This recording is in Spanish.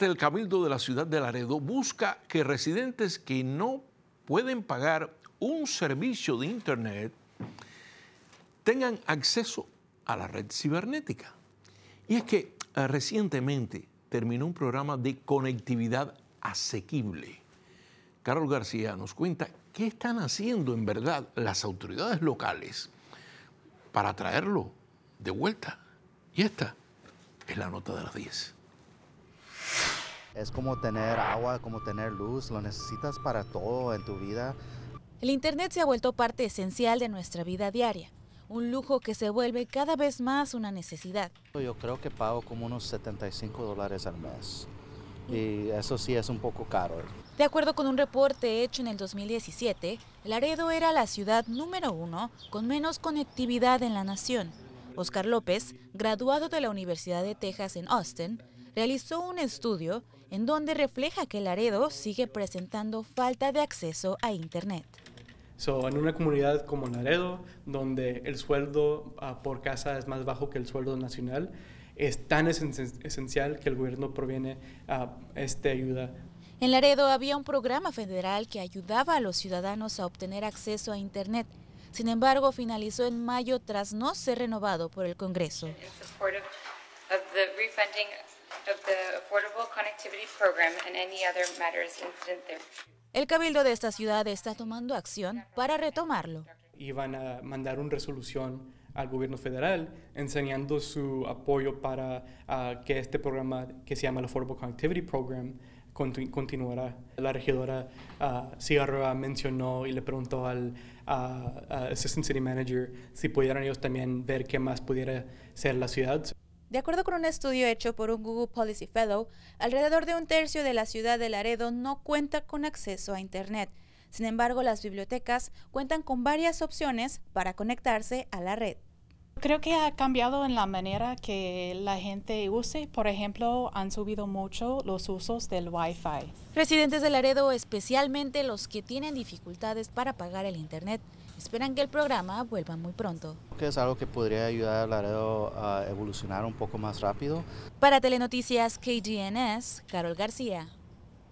Este, el Cabildo de la ciudad de Laredo busca que residentes que no pueden pagar un servicio de Internet tengan acceso a la red cibernética. Y es que eh, recientemente terminó un programa de conectividad asequible. Carlos García nos cuenta qué están haciendo en verdad las autoridades locales para traerlo de vuelta. Y esta es la nota de las 10. Es como tener agua, como tener luz, lo necesitas para todo en tu vida. El Internet se ha vuelto parte esencial de nuestra vida diaria, un lujo que se vuelve cada vez más una necesidad. Yo creo que pago como unos 75 dólares al mes y mm. eso sí es un poco caro. De acuerdo con un reporte hecho en el 2017, Laredo era la ciudad número uno con menos conectividad en la nación. Oscar López, graduado de la Universidad de Texas en Austin, realizó un estudio en donde refleja que Laredo sigue presentando falta de acceso a Internet. So, en una comunidad como Laredo, donde el sueldo ah, por casa es más bajo que el sueldo nacional, es tan esencial que el gobierno proviene a ah, esta ayuda. En Laredo había un programa federal que ayudaba a los ciudadanos a obtener acceso a Internet. Sin embargo, finalizó en mayo tras no ser renovado por el Congreso. El cabildo de esta ciudad está tomando acción para retomarlo. Y van a mandar una resolución al gobierno federal enseñando su apoyo para ah, que este programa que se llama el Affordable Connectivity Program continúe. La regidora ah, Cigarroa mencionó y le preguntó al ah, Assistant City Manager si pudieran ellos también ver qué más pudiera ser la ciudad. De acuerdo con un estudio hecho por un Google Policy Fellow, alrededor de un tercio de la ciudad de Laredo no cuenta con acceso a Internet. Sin embargo, las bibliotecas cuentan con varias opciones para conectarse a la red. Creo que ha cambiado en la manera que la gente use. Por ejemplo, han subido mucho los usos del Wi-Fi. Residentes de Laredo, especialmente los que tienen dificultades para pagar el Internet, esperan que el programa vuelva muy pronto. Que es algo que podría ayudar a Laredo a evolucionar un poco más rápido. Para Telenoticias KGNS, Carol García.